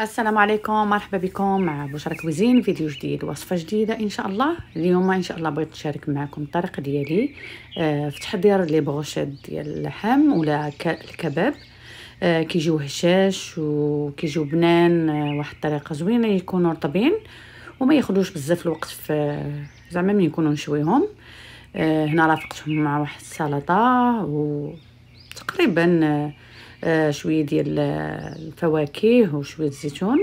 السلام عليكم مرحبا بكم مع بشرى كوزين فيديو جديد وصفه جديده ان شاء الله اليوم ان شاء الله بغيت نشارك معكم الطريقه ديالي آه، في تحضير لي بروشيت ديال اللحم ولا الكباب آه، كيجيو هشاش وكيجيو بنان آه، واحد الطريقه زوينه يكونوا رطبين وما ياخذوش بزاف الوقت في زعما ملي يكونوا نشويهم هنا رافقتهم مع واحد السلطه وتقريبا آه، شويه ديال الفواكه وشويه الزيتون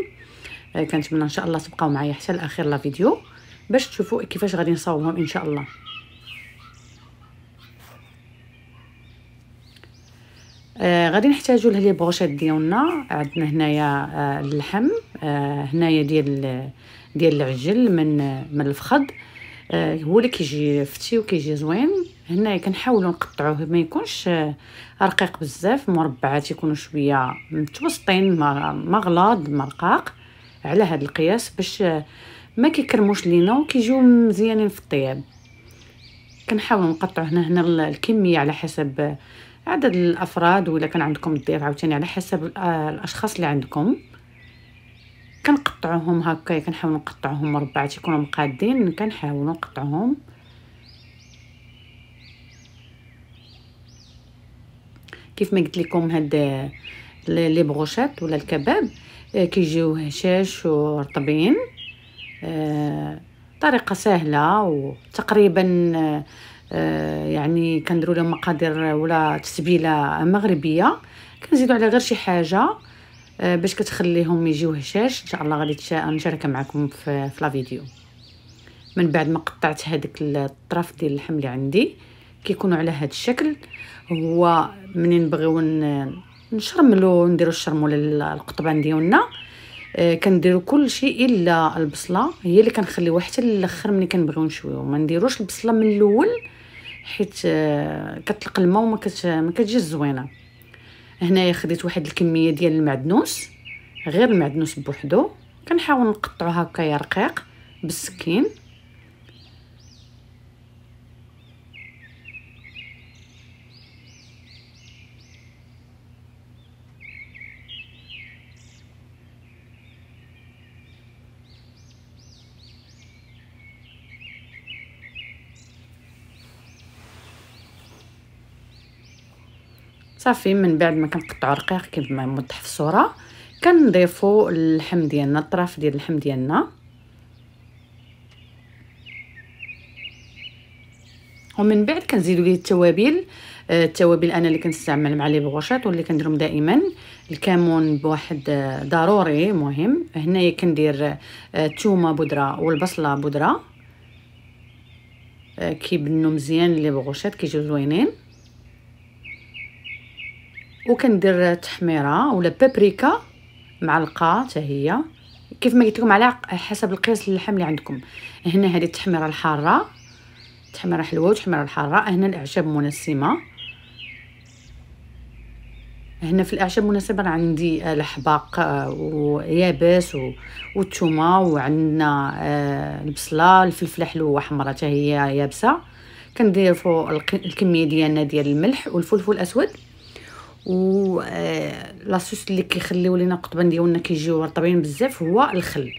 آه، كنتمنى ان شاء الله تبقاو معايا حتى لاخر لا فيديو باش تشوفوا كيفاش غادي نصاوبهم ان شاء الله آه غادي نحتاجوا لهاد البروشات ديالنا عندنا هنايا آه اللحم آه هنايا ديال ديال العجل من من الفخد آه هو اللي كيجي فتي وكيجي زوين هنايا كنحاولوا نقطعوه ما يكونش آه، رقيق بزاف مربعات يكونوا شويه متوسطين ما غلاض ما رقاق على هذا القياس باش آه، ما كيكرموش لينا وكيجيو مزيانين في الطياب كنحاول نقطعوا هنا هنا الكميه على حسب آه، عدد الافراد ولا كان عندكم الضيف عاوتاني على حسب الاشخاص اللي عندكم كنقطعوهم هكا كنحاول نقطعوهم مربعات يكونوا مقادين كنحاول نقطعوهم كيف ما قلت لكم هاد لي بروشات ولا الكباب آه، كيجيو هشاش ورطبين آه، طريقه سهله وتقريبا آه، يعني كنديروا لهم مقادير ولا تسبيله مغربيه كنزيدوا على غير شي حاجه باش كتخليهم يجيو هشاش ان شاء الله غادي نشارك معكم في, لا فيديو من بعد ما قطعت هذاك الطرف ديال اللحم اللي عندي كيكونوا على هذا الشكل هو منين نبغيو نشرملو نديرو الشرموله للقطبان ديالنا آه، كنديرو كل شيء الا البصله هي اللي كنخليوها حتى للاخر ملي كنبغيو نشويو ما نديروش البصله من الاول حيت آه كتلق الماء وما كت ما زوينه هنايا خديت واحد الكميه ديال المعدنوس غير المعدنوس بوحدو كنحاول نقطعو هكايا رقيق بالسكين صافي من بعد ما كنقطعو رقيق كيف ما في الصوره كنضيفو اللحم ديالنا الطرف ديال اللحم ديالنا ومن بعد كنزيدو ليه التوابل آه، التوابل انا اللي كنستعمل مع لي بغوشيط واللي كنديرهم دائما الكمون بواحد آه، ضروري مهم هنايا كندير آه، الثومه بودره والبصله بودره كيبنوا مزيان لي بغوشيط كيجيو زوينين وكندير تحميره ولا بابريكا معلقه حتى هي كيف ما قلت لكم على حسب القياس اللحم اللي عندكم هنا هذه التحميره الحاره تحميره حلوه وتحميره الحاره هنا الاعشاب منسمه هنا في الاعشاب المناسبه عندي آه، الحباق آه، ويابس والثومه وعندنا آه، البصله الفلفله حلوه حمراء حتى هي يابسه كندير فوق الكميه ديالنا ديال الملح والفلفل الاسود آه، لاصوص اللي كيخليو لينا القطبان ديالنا كيجيو رطبين بزاف هو الخل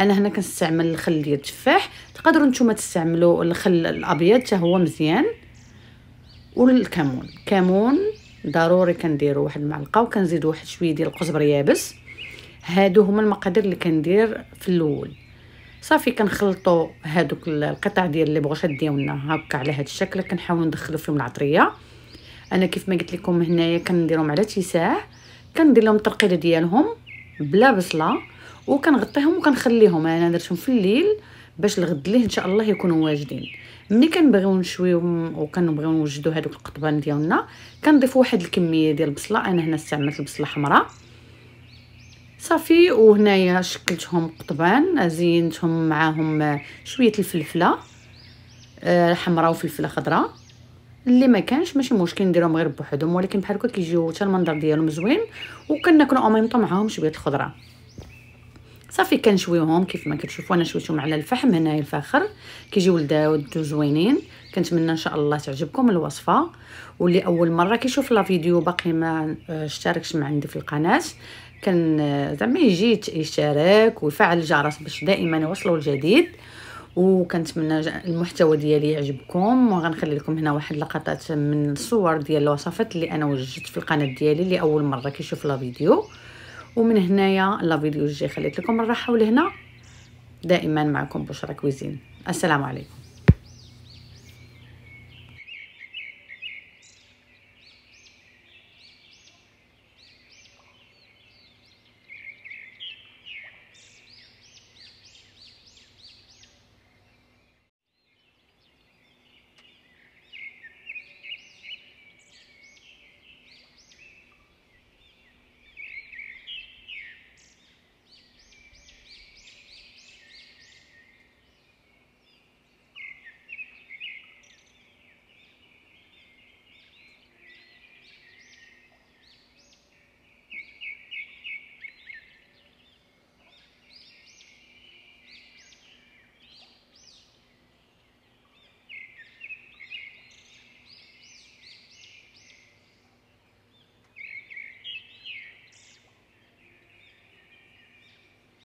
انا هنا كنستعمل الخل ديال التفاح تقدروا نتوما تستعملوا الخل الابيض حتى هو مزيان والكمون كمون ضروري كنديروا واحد المعلقه وكنزيد واحد شويه ديال القزبر يابس هادو هما المقادير اللي كندير في الاول صافي كنخلطوا هادوك القطع ديال لي بغوشات ديالنا هكا على هاد الشكل كنحاول ندخلو فيهم العطريه انا كيف ما قلت لكم هنايا كنديرهم على تيساع كندير لهم الترقيده ديالهم بلا بصله وكنغطيهم وكنخليهم انا درتهم في الليل باش الغد ليه ان شاء الله يكونوا واجدين ملي كنبغيو نشويو وكنبغيو نوجدو هذوك القطبان ديالنا كنضيف واحد الكميه ديال البصله انا هنا استعملت البصله حمراء صافي وهنايا شكلتهم قطبان زينتهم معاهم شويه الفلفله آه، حمراء وفلفله خضراء اللي ما كانش ماشي مشكل نديرهم غير بوحدهم ولكن بحال هكا كيجيو حتى المنظر ديالهم زوين وكناكلو او ميم معاهم شويه الخضره صافي كنشويوهم كيف ما كتشوفوا انا شويتهم على الفحم هنايا الفاخر كيجيو لذاود وزوينين زوينين كنتمنى ان شاء الله تعجبكم الوصفه واللي اول مره كيشوف لا فيديو باقي ما آه، اشتركش مع عندي في القناه كان آه، زعما يجي يشترك ويفعل الجرس باش دائما يوصلوا الجديد وكنتمنى المحتوى ديالي يعجبكم وغنخلي لكم هنا واحد لقطات من الصور ديال الوصفات اللي انا وجدت في القناه ديالي اللي اول مره كيشوف لا فيديو ومن هنايا لا فيديو الجاي خليت لكم الراحه ولهنا دائما معكم بشرى كويزين السلام عليكم